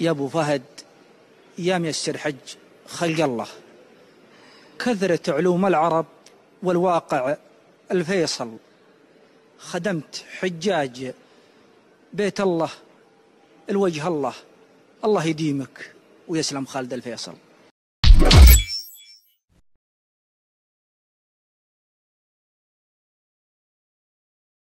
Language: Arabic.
يا ابو فهد يا ميسر حج خلق الله كثرة علوم العرب والواقع الفيصل خدمت حجاج بيت الله الوجه الله الله يديمك ويسلم خالد الفيصل